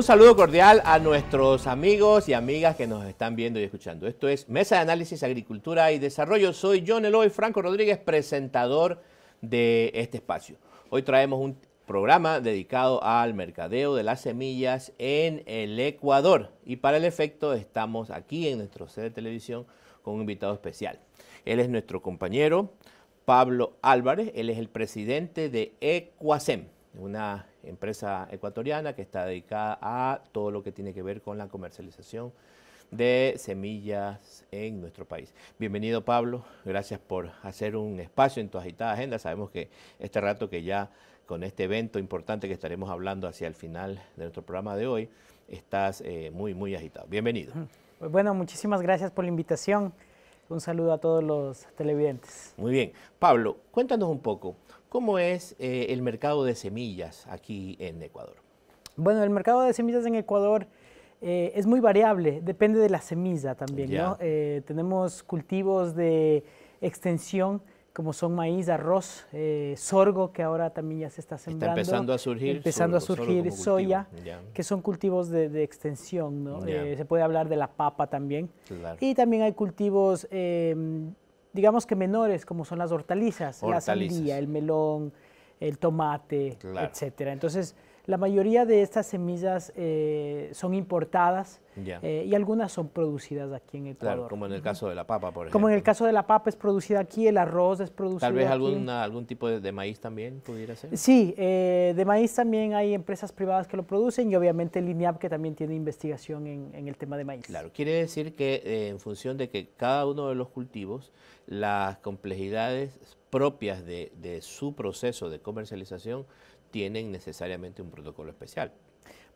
Un saludo cordial a nuestros amigos y amigas que nos están viendo y escuchando. Esto es Mesa de Análisis Agricultura y Desarrollo. Soy John Eloy Franco Rodríguez, presentador de este espacio. Hoy traemos un programa dedicado al mercadeo de las semillas en el Ecuador. Y para el efecto estamos aquí en nuestro sede de televisión con un invitado especial. Él es nuestro compañero Pablo Álvarez, él es el presidente de Ecuasem, una empresa ecuatoriana que está dedicada a todo lo que tiene que ver con la comercialización de semillas en nuestro país. Bienvenido Pablo, gracias por hacer un espacio en tu agitada agenda. Sabemos que este rato que ya con este evento importante que estaremos hablando hacia el final de nuestro programa de hoy, estás eh, muy, muy agitado. Bienvenido. Bueno, muchísimas gracias por la invitación. Un saludo a todos los televidentes. Muy bien. Pablo, cuéntanos un poco. ¿Cómo es eh, el mercado de semillas aquí en Ecuador? Bueno, el mercado de semillas en Ecuador eh, es muy variable, depende de la semilla también. ¿no? Eh, tenemos cultivos de extensión como son maíz, arroz, sorgo, que ahora también ya se está sembrando. Está empezando a surgir. Empezando a surgir soya, que son cultivos de, extensión, ¿no? se puede hablar de la papa también. Y también hay cultivos em, digamos que menores, como son las hortalizas, la sandía, el melón, el tomate, etcétera. Entonces, la mayoría de estas semillas eh, son importadas eh, y algunas son producidas aquí en Ecuador. Claro, como en el caso de la papa, por ejemplo. Como en el caso de la papa es producida aquí, el arroz es producido aquí. Tal vez algún tipo de, maíz también pudiera ser. Sí, eh, de maíz también hay empresas privadas que lo producen y obviamente el INIAP que también tiene investigación en, el tema de maíz. Claro, quiere decir que en función de que cada uno de los cultivos, las complejidades propias de, de su proceso de comercialización tienen necesariamente un protocolo especial.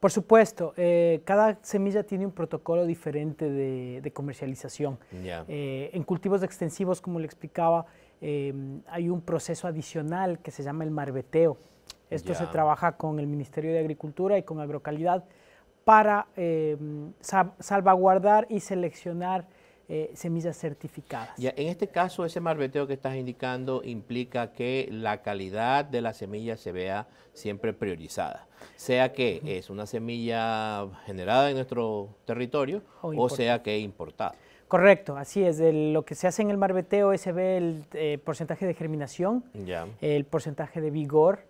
Por supuesto, eh, cada semilla tiene un protocolo diferente de, comercialización. Eh, en cultivos extensivos, como le explicaba, em, hay un proceso adicional que se llama el marbeteo. Esto se trabaja con el Ministerio de Agricultura y con Agrocalidad para em, salvaguardar y seleccionar eh, semillas certificadas. en este caso, ese marbeteo que estás indicando implica que la calidad de la semilla se vea siempre priorizada, sea que es una semilla generada en nuestro territorio o, sea que importada. Correcto, así es. lo que se hace en el marbeteo se ve el eh, porcentaje de germinación, el porcentaje de vigor,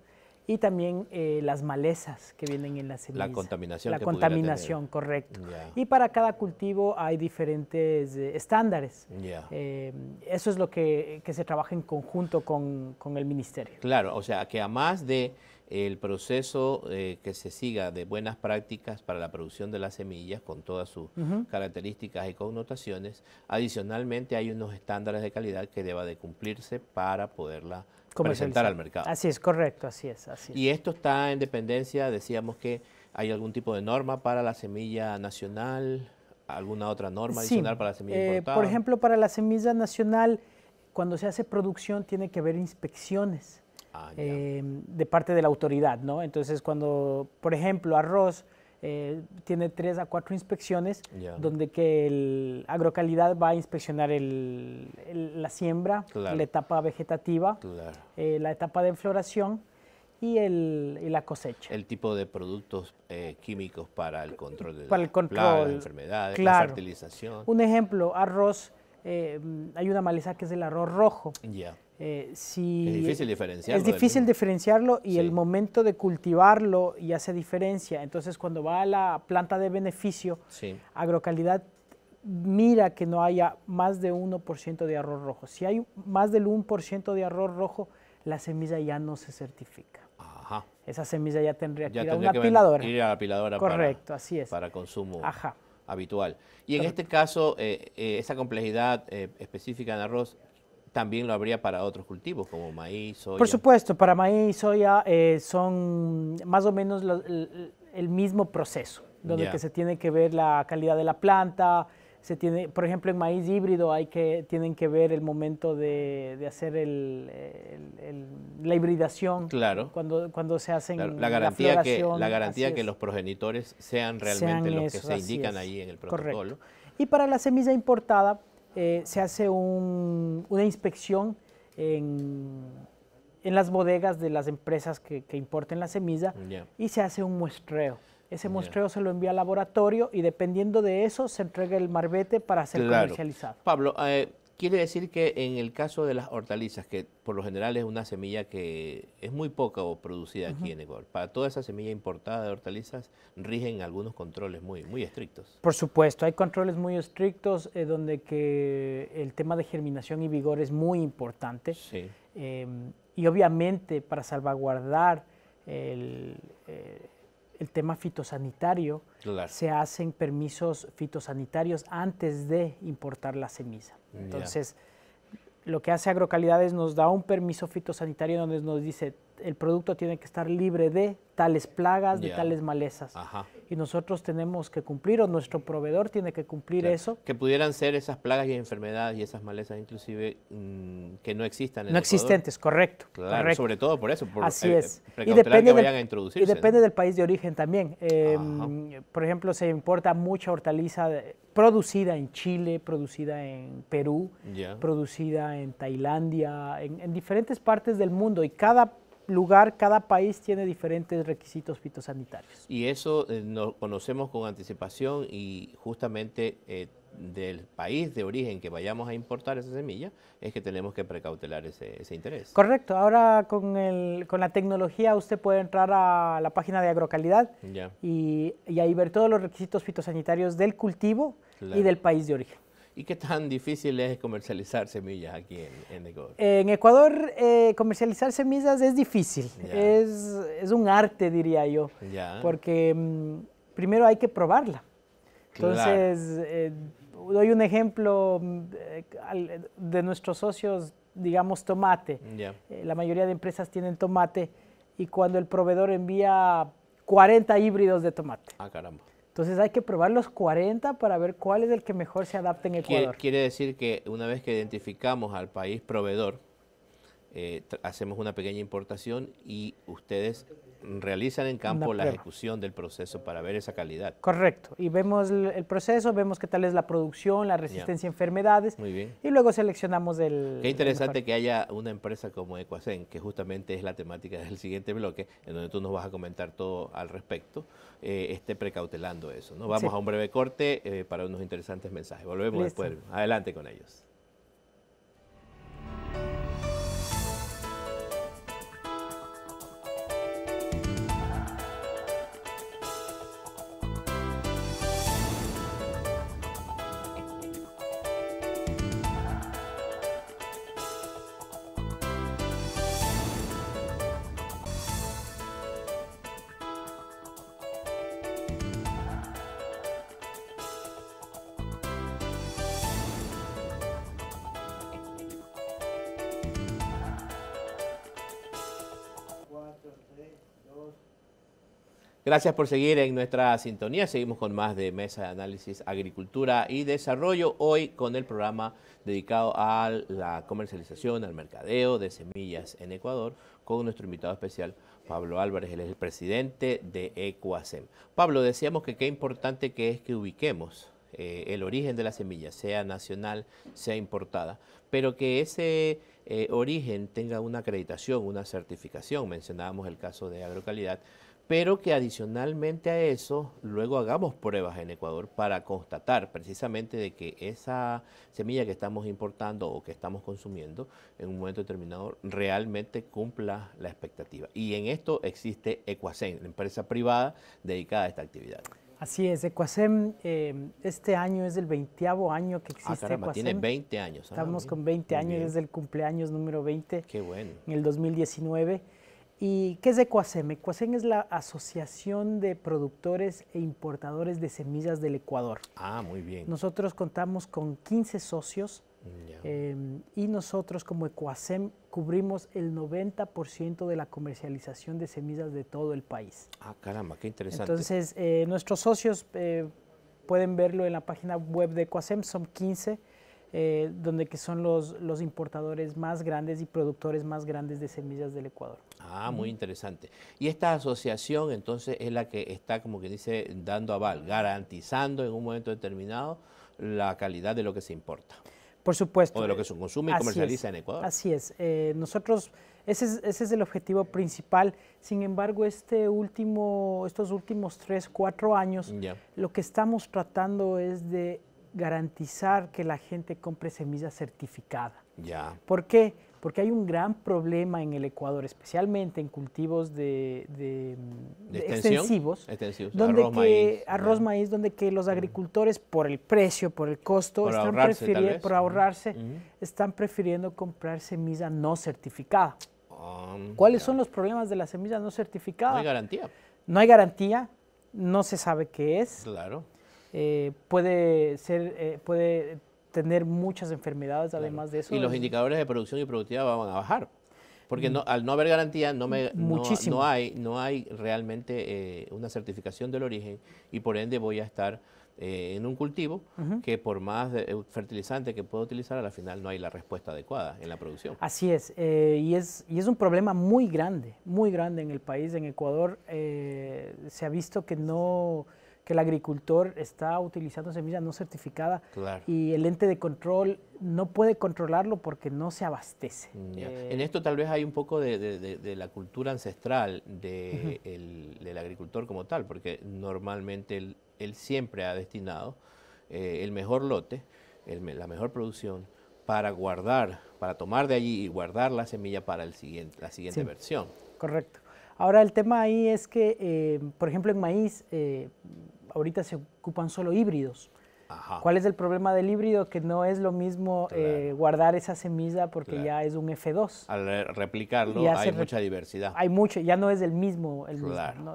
y también eh, las malezas que vienen en la semillas. La contaminación. La contaminación, correcto. Y para cada cultivo hay diferentes eh, estándares. Eh, eso es lo que, se trabaja en conjunto con, con el ministerio. Claro, o sea, que además de el proceso eh, que se siga de buenas prácticas para la producción de las semillas con todas sus características y connotaciones. Adicionalmente hay unos estándares de calidad que deba de cumplirse para poderla presentar al mercado. Así es, correcto, así es, Y esto está en dependencia, decíamos que hay algún tipo de norma para la semilla nacional, alguna otra norma adicional para la semilla eh, Por ejemplo, para la semilla nacional, cuando se hace producción tiene que haber inspecciones Ah, eh, de parte de la autoridad, ¿no? Entonces, cuando, por ejemplo, arroz eh, tiene tres a cuatro inspecciones, donde que el agrocalidad va a inspeccionar el, la siembra, la etapa vegetativa, eh, la etapa de floración, y, el, la cosecha. El tipo de productos químicos para el control de control, enfermedades, la fertilización. Un ejemplo, arroz, hay una maleza que es el arroz rojo. Eh, es difícil diferenciarlo. Es difícil diferenciarlo y el momento de cultivarlo y hace diferencia. Entonces, cuando va a la planta de beneficio, agrocalidad mira que no haya más de 1% de arroz rojo. Si hay más del 1% de arroz rojo, la semilla ya no se certifica. Esa semilla ya tendría que ir a una apiladora. la piladora Correcto, así es. Para consumo habitual. Y en este caso, eh, eh, esa complejidad específica en arroz también lo habría para otros cultivos como maíz, soya. Por supuesto, para maíz, y soya eh, son más o menos el, mismo proceso, donde se tiene que ver la calidad de la planta, se tiene, por ejemplo, en maíz híbrido hay que, tienen que ver el momento de, hacer el, la hibridación. Claro. Cuando, cuando se hacen la garantía la que La garantía que los progenitores sean realmente los que se indican ahí en el protocolo. Y para la semilla importada, eh, se hace una inspección en, las bodegas de las empresas que, importen la semilla y se hace un muestreo. Ese muestreo se lo envía al laboratorio y dependiendo de eso se entrega el marbete para ser comercializado. Pablo, eh, Quiere decir que en el caso de las hortalizas, que por lo general es una semilla que es muy poca o producida aquí en Ecuador, para toda esa semilla importada de hortalizas rigen algunos controles muy, muy estrictos. Por supuesto, hay controles muy estrictos eh, donde que el tema de germinación y vigor es muy importante. Em, y obviamente para salvaguardar el, eh, el tema fitosanitario, se hacen permisos fitosanitarios antes de importar la semilla. Entonces, lo que hace Agrocalidades nos da un permiso fitosanitario donde nos dice, el producto tiene que estar libre de tales plagas, de tales malezas. Y nosotros tenemos que cumplir, o nuestro proveedor tiene que cumplir eso. Que pudieran ser esas plagas y enfermedades y esas malezas, inclusive, mm, que no existan. En no existentes, correcto, Sobre todo por eso, por Así eh, es. Eh, y depende vayan del, Y depende del país de origen también. Em, por ejemplo, se importa mucha hortaliza producida en Chile, producida en Perú, producida en Tailandia, en, en diferentes partes del mundo. Y cada lugar, cada país tiene diferentes requisitos fitosanitarios. Y eso eh, nos conocemos con anticipación y justamente eh, del país de origen que vayamos a importar esa semilla, es que tenemos que precautelar ese, interés. Correcto. Ahora con, la tecnología usted puede entrar a la página de agrocalidad y, ahí ver todos los requisitos fitosanitarios del cultivo y del país de origen. ¿Y qué tan difícil es comercializar semillas aquí en, Ecuador? En Ecuador eh, comercializar semillas es difícil, es, un arte diría yo, porque mm, primero hay que probarla. Entonces, eh, doy un ejemplo mm, eh, de nuestros socios, digamos tomate. Eh, la mayoría de empresas tienen tomate y cuando el proveedor envía 40 híbridos de tomate. Ah, caramba. Entonces hay que probar los 40 para ver cuál es el que mejor se adapta en Ecuador. Quiere decir que una vez que identificamos al país proveedor, eh, hacemos una pequeña importación y ustedes realizan en campo la ejecución del proceso para ver esa calidad. Correcto. Y vemos el proceso, vemos qué tal es la producción, la resistencia a enfermedades. Muy bien. Y luego seleccionamos el... Qué interesante que haya una empresa como Ecuacen, que justamente es la temática del siguiente bloque, en donde tú nos vas a comentar todo al respecto, eh, esté precautelando eso. ¿no? Vamos a un breve corte eh, para unos interesantes mensajes. Volvemos después. Adelante con ellos. Gracias por seguir en nuestra sintonía. Seguimos con más de Mesa de Análisis Agricultura y Desarrollo. Hoy con el programa dedicado a la comercialización, al mercadeo de semillas en Ecuador, con nuestro invitado especial, Pablo Álvarez. Él es el presidente de Ecuacem. Pablo, decíamos que qué importante que es que ubiquemos eh, el origen de la semilla, sea nacional, sea importada, pero que ese... Eh, origen tenga una acreditación, una certificación. Mencionábamos el caso de Agrocalidad, pero que adicionalmente a eso luego hagamos pruebas en Ecuador para constatar precisamente de que esa semilla que estamos importando o que estamos consumiendo en un momento determinado realmente cumpla la expectativa. Y en esto existe EQUACEM, la empresa privada dedicada a esta actividad. Así es, Ecuacem eh, este año es el veinteavo año que existe ah, caramba, tiene 20 años. Ah, estamos con 20 años, desde el cumpleaños número 20. Qué bueno. En el 2019. ¿Y qué es Ecuacem? Ecuacem es la Asociación de Productores e Importadores de Semillas del Ecuador. Ah, muy bien. Nosotros contamos con 15 socios em, y nosotros como Ecuacem cubrimos el 90% de la comercialización de semillas de todo el país. Ah, caramba, qué interesante. Entonces, eh, nuestros socios eh, pueden verlo en la página web de Ecuacem, son 15 eh, donde que son los, los importadores más grandes y productores más grandes de semillas del Ecuador. Ah, muy interesante. Y esta asociación entonces es la que está, como que dice, dando aval, garantizando en un momento determinado la calidad de lo que se importa. Por supuesto. O de lo que se consume y comercializa en Ecuador. Así es. Eh, nosotros, ese es, el objetivo principal. Sin embargo, este último, estos últimos tres, cuatro años, lo que estamos tratando es de garantizar que la gente compre semilla certificada. Ya. ¿Por qué? Porque hay un gran problema en el Ecuador, especialmente en cultivos de, mm, extensivos, donde arroz, maíz, arroz maíz, donde que los agricultores por el precio, por el costo, por están ahorrarse, prefiriendo, están prefiriendo comprar semilla no certificada. Ah, ¿Cuáles son los problemas de la semilla no certificada? No hay garantía. No hay garantía, no se sabe qué es. Claro eh, puede, ser, eh, puede tener muchas enfermedades además de eso. Y los indicadores de producción y productividad van a bajar. Porque mm. no, al no haber garantía, no, me, no, hay, no hay realmente eh, una certificación del origen y por ende voy a estar en un cultivo que por más fertilizante que pueda utilizar, al final no hay la respuesta adecuada en la producción. Así es, y es, y es un problema muy grande, muy grande en el país, en Ecuador. se ha visto que no que el agricultor está utilizando semilla no certificada y el ente de control no puede controlarlo porque no se abastece. Mm, eh, en esto tal vez hay un poco de, la cultura ancestral el, del agricultor como tal, porque normalmente él, siempre ha destinado eh, el mejor lote, la mejor producción para guardar, para tomar de allí y guardar la semilla para el siguiente, la siguiente versión. Correcto. Ahora el tema ahí es que, eh, por ejemplo, en maíz, ahorita se ocupan solo híbridos. ¿Cuál es el problema del híbrido? Que no es lo mismo eh, guardar esa semilla porque ya es un F2. Al replicarlo hay mucha diversidad. Hay mucho, ya no es el mismo. El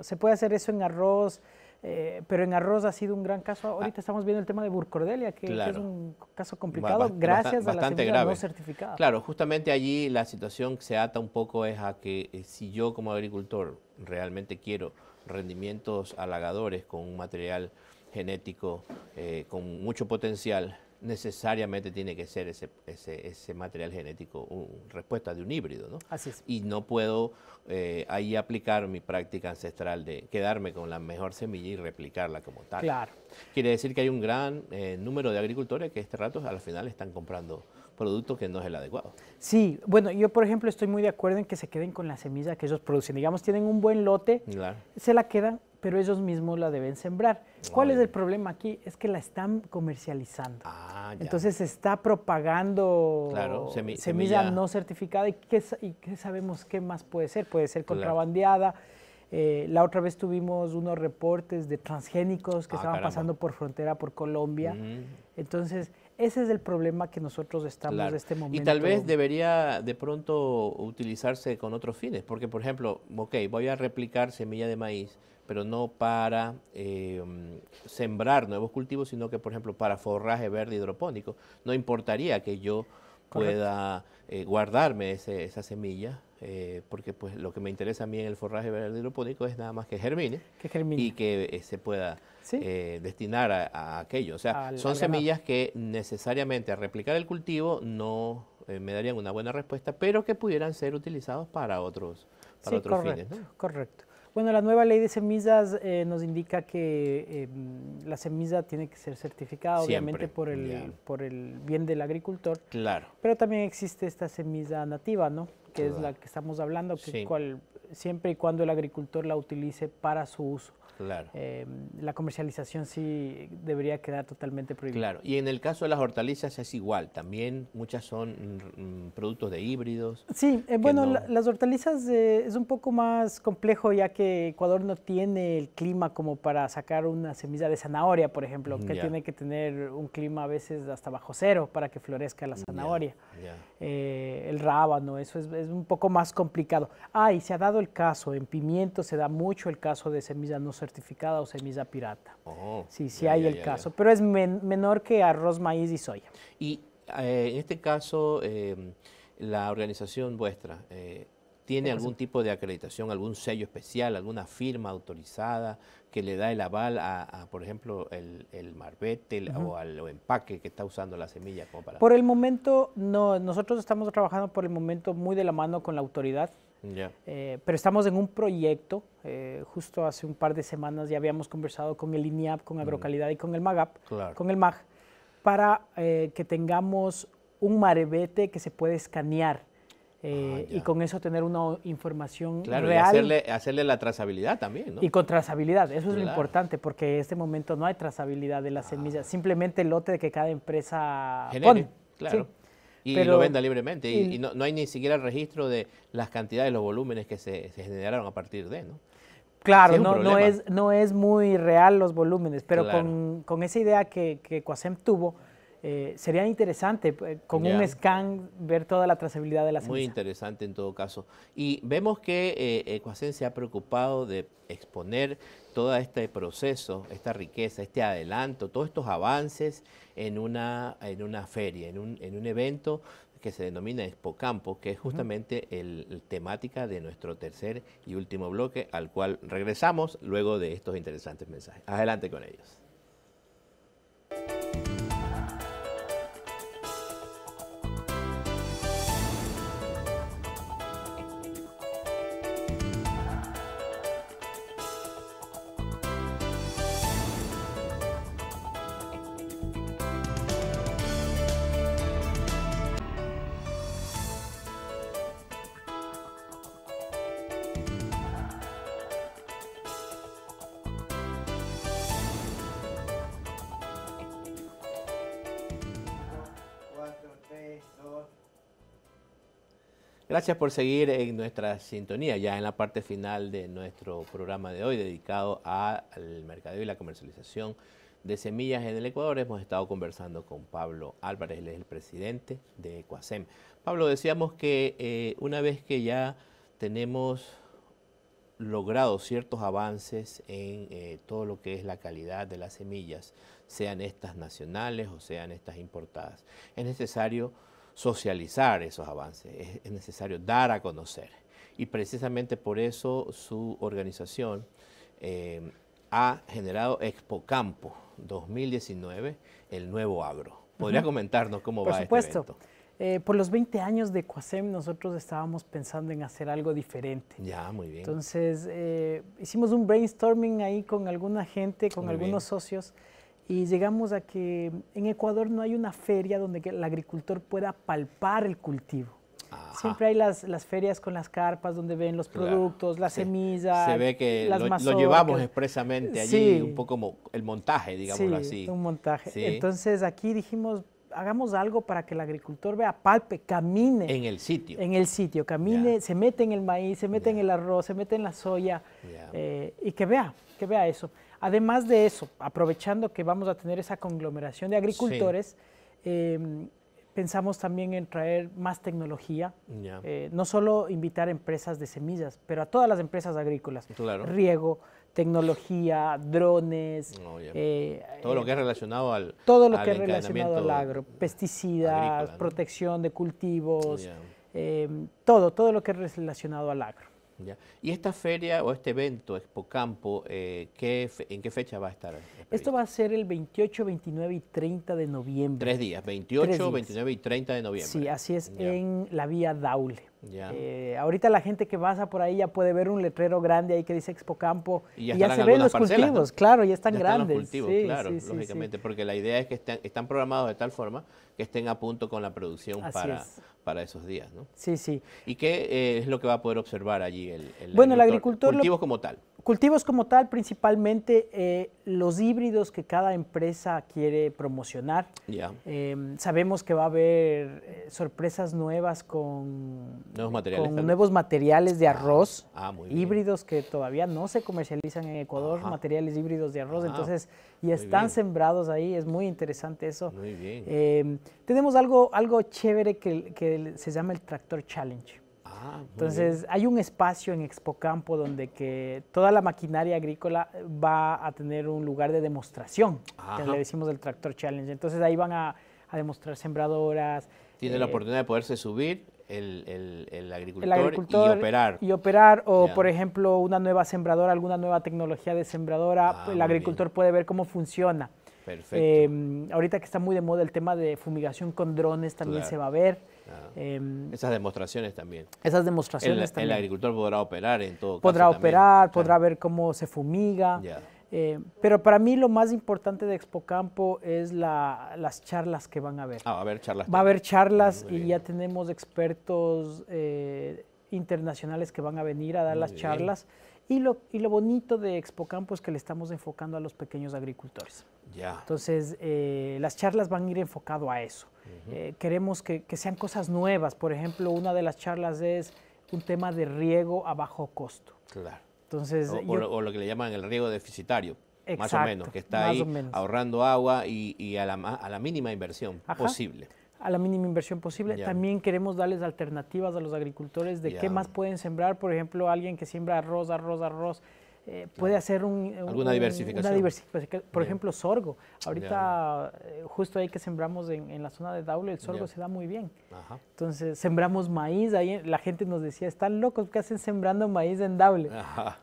Se puede hacer eso en arroz, eh, pero en arroz ha sido un gran caso. Ah. Ahorita estamos viendo el tema de burcordelia, que, es un caso complicado gracias a la semilla no certificada. Claro, justamente allí la situación se ata un poco es a que eh, si yo como agricultor realmente quiero rendimientos halagadores con un material genético eh, con mucho potencial, necesariamente tiene que ser ese, ese, ese material genético respuesta de un híbrido, ¿no? Así es. Y no puedo eh, ahí aplicar mi práctica ancestral de quedarme con la mejor semilla y replicarla como tal. Quiere decir que hay un gran eh, número de agricultores que este rato al final están comprando producto que no es el adecuado. Sí, bueno, yo por ejemplo estoy muy de acuerdo en que se queden con la semilla que ellos producen. Digamos, tienen un buen lote, se la quedan, pero ellos mismos la deben sembrar. ¿Cuál es el problema aquí? Es que la están comercializando. Ah, ya. Entonces se está propagando semilla, no certificada y ¿qué, sabemos qué más puede ser. Puede ser contrabandeada. Eh, la otra vez tuvimos unos reportes de transgénicos que ah, estaban pasando por frontera por Colombia. Entonces, ese es el problema que nosotros estamos en este momento. Y tal vez debería de pronto utilizarse con otros fines, porque por ejemplo, ok, voy a replicar semilla de maíz, pero no para eh, sembrar nuevos cultivos, sino que por ejemplo para forraje verde hidropónico. No importaría que yo pueda eh, guardarme esa semilla, eh, porque pues lo que me interesa a mí en el forraje verde hidropónico es nada más que germine, y que eh, se pueda destinar a, aquello. O sea, son semillas que necesariamente a replicar el cultivo no me darían una buena respuesta, pero que pudieran ser utilizados para otros, para otros fines. Correcto. Bueno, la nueva ley de semillas eh, nos indica que em, la semilla tiene que ser certificada, obviamente, por el, por el bien del agricultor. Claro. Pero también existe esta semilla nativa, ¿no? Que es la que estamos hablando, que cual, siempre y cuando el agricultor la utilice para su uso. Claro. Em, la comercialización sí debería quedar totalmente prohibida. Claro, y en el caso de las hortalizas es igual, también muchas son mm, mm, productos de híbridos. Sí, eh, bueno, las hortalizas eh, es un poco más complejo ya que Ecuador no tiene el clima como para sacar una semilla de zanahoria, por ejemplo, que tiene que tener un clima a veces hasta bajo cero para que florezca la zanahoria. Eh, el rábano, eso es, un poco más complicado. Ah, y se ha dado el caso, en pimiento se da mucho el caso de semillas no ser certificada o semilla pirata. Oh, sí, sí hay el caso, pero es menor que arroz, maíz y soya. Y eh, en este caso, eh, la organización vuestra... Eh, ¿Tiene algún tipo de acreditación, algún sello especial, alguna firma autorizada que le da el aval a, por ejemplo, el, el marbete o al empaque que está usando la semilla? Como para... Por el momento, no. Nosotros estamos trabajando por el momento muy de la mano con la autoridad eh, pero estamos en un proyecto, eh, justo hace un par de semanas ya habíamos conversado con el INIAP, con Agrocalidad y con el MAGAP, con el MAG, para eh, que tengamos un marebete que se puede escanear. Ah, y con eso tener una información real. Y hacerle, la trazabilidad también, Y con trazabilidad, eso es lo importante, porque en este momento no hay trazabilidad de las ah. semillas, simplemente el lote de que cada empresa Genere, Claro. Y lo venda libremente. Y, no, hay ni siquiera registro de las cantidades, los volúmenes que se, generaron a partir de, ¿no? Claro, no, no, es, no es muy real los volúmenes, pero con, esa idea que, que tuvo, eh, sería interesante eh, con un scan ver toda la trazabilidad de la ceniza. Muy interesante en todo caso. Y vemos que eh, eh se ha preocupado de exponer todo este proceso, esta riqueza, este adelanto, todos estos avances en una, en una feria, en un, evento que se denomina Expo Campo, que es justamente el, temática de nuestro tercer y último bloque, al cual regresamos luego de estos interesantes mensajes. Adelante con ellos. gracias por seguir en nuestra sintonía, ya en la parte final de nuestro programa de hoy dedicado al mercadeo y la comercialización de semillas en el Ecuador. Hemos estado conversando con Pablo Álvarez, él es el presidente de Ecuasem. Pablo, decíamos que eh, una vez que ya tenemos logrado ciertos avances en eh, todo lo que es la calidad de las semillas, sean estas nacionales o sean estas importadas, es necesario socializar esos avances, es, necesario dar a conocer. Y precisamente por eso su organización eh, ha generado Expo Campo 2019, el nuevo agro. ¿Podría comentarnos cómo va este supuesto. evento? Eh, por los 20 años de CUASEM nosotros estábamos pensando en hacer algo diferente. Ya, muy bien. Entonces eh, hicimos un brainstorming ahí con alguna gente, con algunos socios y llegamos a que en Ecuador no hay una feria donde el agricultor pueda palpar el cultivo. Siempre hay las, ferias con las carpas donde ven los productos, las semillas. Se ve que lo, llevamos expresamente allí, un poco como el montaje, digámoslo sí, así. Un montaje. Entonces aquí dijimos, hagamos algo para que el agricultor vea, palpe, camine. En el sitio. En el sitio, camine, se mete en el maíz, se mete en el arroz, se mete en la soya eh, y que vea, que vea eso. Además de eso, aprovechando que vamos a tener esa conglomeración de agricultores, em, pensamos también en traer más tecnología, eh, no solo invitar empresas de semillas, pero a todas las empresas agrícolas, riego, tecnología, drones, oh, eh, todo lo que es eh, relacionado al todo lo que es relacionado al agro, pesticidas, protección de cultivos, em, todo, todo lo que es relacionado al agro. ¿Y esta feria o este evento, Expo Campo, eh, en qué fecha va a estar? Esto va a ser el 28, 29 y 30 de noviembre. Tres días, 28, 29 y 30 de noviembre. Sí, así es, en la vía Daule. Eh, ahorita la gente que pasa por ahí ya puede ver un letrero grande ahí que dice Expo Campo y ya, se ven los cultivos, claro, ya están grandes. lógicamente, porque la idea es que están programados de tal forma que estén a punto con la producción para, para esos días, ¿no? Sí, sí. ¿Y qué eh, es lo que va a poder observar allí el, bueno, agricultor? el agricultor? Cultivos como tal. Cultivos como tal, principalmente eh, los híbridos que cada empresa quiere promocionar. Em, sabemos que va a haber eh, sorpresas nuevas con nuevos materiales, de ah, arroz, ah, híbridos que todavía no se comercializan en Ecuador, materiales híbridos de arroz, entonces y están sembrados ahí, es muy interesante eso. Muy bien. Em, tenemos algo, algo chévere que se llama el Tractor Challenge. Ah, Entonces, hay un espacio en Expocampo donde que toda la maquinaria agrícola va a tener un lugar de demostración, que le decimos del Tractor Challenge. Entonces, ahí van a, demostrar sembradoras. Tiene la eh, oportunidad de poderse subir el, agricultor y operar. Y operar, o por ejemplo, una nueva sembradora, alguna nueva tecnología de sembradora, ah, el agricultor puede ver cómo funciona. Em, ahorita que está muy de moda el tema de fumigación con drones también se va a ver. Ah. Em, esas demostraciones también. Esas demostraciones el, también. El agricultor podrá operar en todo podrá caso. Podrá operar, ah. podrá ver cómo se fumiga. Eh, pero para mí lo más importante de Expo Campo es las charlas que van a haber. Ah, va a haber charlas. Va a haber charlas y ya tenemos expertos eh, internacionales que van a venir a dar las charlas. Y lo, y lo bonito de ExpoCampo es que le estamos enfocando a los pequeños agricultores. Ya. Entonces, eh, las charlas van a ir enfocado a eso. Eh, queremos que, sean cosas nuevas. Por ejemplo, una de las charlas es un tema de riego a bajo costo. Claro. Entonces, o, lo, que le llaman el riego deficitario. más o menos, que está ahí ahorrando agua y, a, la, a, la, mínima inversión posible a la mínima inversión posible. También queremos darles alternativas a los agricultores de qué más pueden sembrar. Por ejemplo, alguien que siembra arroz, arroz, arroz eh, puede hacer Una diversificación. Pues, por ejemplo, sorgo. Ahorita, eh, justo ahí que sembramos en, la zona de Daule, el sorgo se da muy bien. Entonces, sembramos maíz. Ahí la gente nos decía, están locos que hacen sembrando maíz en Daule.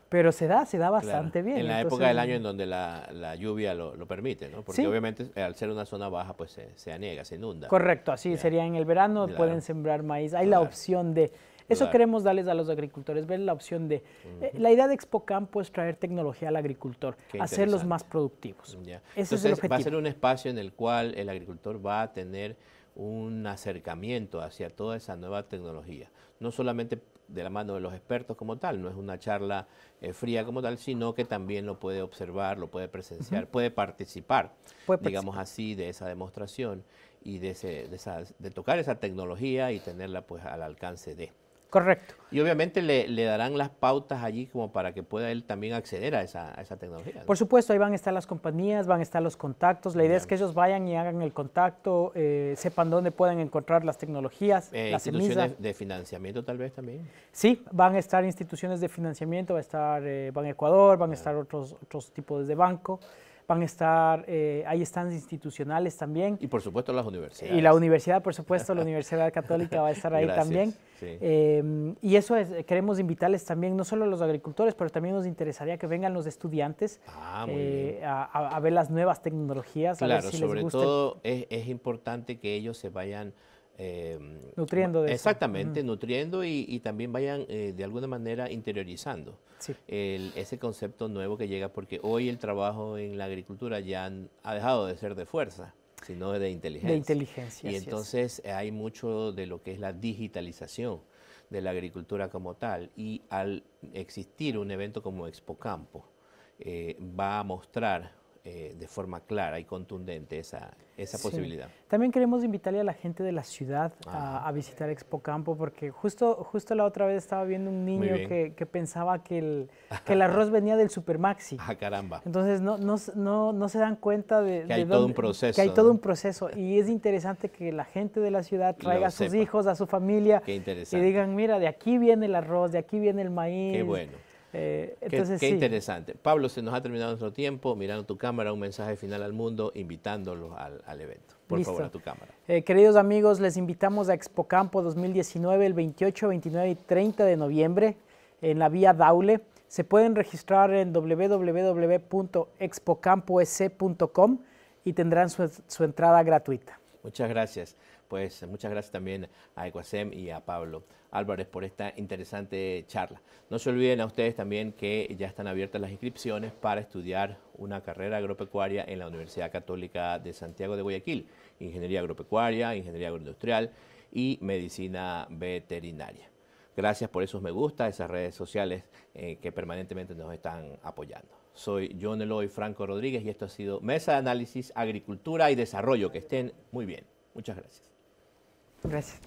Pero se da, se da bastante bien. En la época del año en donde la, lluvia lo, permite, ¿no? Porque obviamente al ser una zona baja, pues se, se aniega, se inunda. Correcto, así sería en el verano, pueden sembrar maíz. Hay la opción de eso queremos darles a los agricultores, ver la opción de... Eh, la idea de Expo Campo es traer tecnología al agricultor, hacerlos más productivos. Entonces, Va a ser un espacio en el cual el agricultor va a tener un acercamiento hacia toda esa nueva tecnología. No solamente de la mano de los expertos como tal, no es una charla eh, fría como tal, sino que también lo puede observar, lo puede presenciar, puede participar, digamos así, de esa demostración y de, de, de tocar esa tecnología y tenerla pues al alcance de. Correcto. Y obviamente le, darán las pautas allí como para que pueda él también acceder a esa, tecnología. Por supuesto, ahí van a estar las compañías, van a estar los contactos. La idea es que ellos vayan y hagan el contacto, eh, sepan dónde pueden encontrar las tecnologías. Eh, las instituciones de financiamiento tal vez también. Sí, van a estar instituciones de financiamiento, va a estar eh, Ecuador, van a estar otros, otros tipos de banco van a estar, eh, ahí están institucionales también. Y por supuesto las universidades. Y la universidad, por supuesto, la Universidad Católica va a estar ahí también. Eh, y eso es, queremos invitarles también, no solo a los agricultores, pero también nos interesaría que vengan los estudiantes ah, eh, a, ver las nuevas tecnologías. Claro, sobre todo es, es importante que ellos se vayan eh, nutriendo de Exactamente, mm. nutriendo y, también vayan eh, de alguna manera interiorizando ese concepto nuevo que llega, porque hoy el trabajo en la agricultura ya ha dejado de ser de fuerza, sino de inteligencia. De inteligencia. Y entonces eh, hay mucho de lo que es la digitalización de la agricultura como tal, y al existir un evento como Expo Campo, va a mostrar eh, de forma clara y contundente esa, esa posibilidad. También queremos invitarle a la gente de la ciudad a, visitar Expo Campo, porque justo, justo la otra vez estaba viendo un niño que, que, pensaba que el, que el arroz venía del Supermaxi. Ah, caramba. Entonces no, no, no, se dan cuenta de que hay todo un proceso. hay todo un proceso. Y es interesante que la gente de la ciudad traiga a sus hijos, a su familia, y digan, mira, de aquí viene el arroz, de aquí viene el maíz. Qué bueno. Eh, qué, interesante. Pablo, se nos ha terminado nuestro tiempo. Mirando tu cámara, un mensaje final al mundo, invitándolos al, evento. Por favor, a tu cámara. Eh, queridos amigos, les invitamos a Expocampo 2019 el 28, 29 y 30 de noviembre en la vía Daule. Se pueden registrar en www.expocampoec.com e y tendrán su entrada gratuita. Muchas gracias pues muchas gracias también a Ecuasem y a Pablo Álvarez por esta interesante charla. No se olviden a ustedes también que ya están abiertas las inscripciones para estudiar una carrera agropecuaria en la Universidad Católica de Santiago de Guayaquil, Ingeniería Agropecuaria, Ingeniería Agroindustrial y Medicina Veterinaria. Gracias por esos me gusta, esas redes sociales eh, que permanentemente nos están apoyando. Soy John Eloy Franco Rodríguez y esto ha sido Mesa de Análisis, Agricultura y Desarrollo. Que estén muy bien. Muchas gracias. Gracias.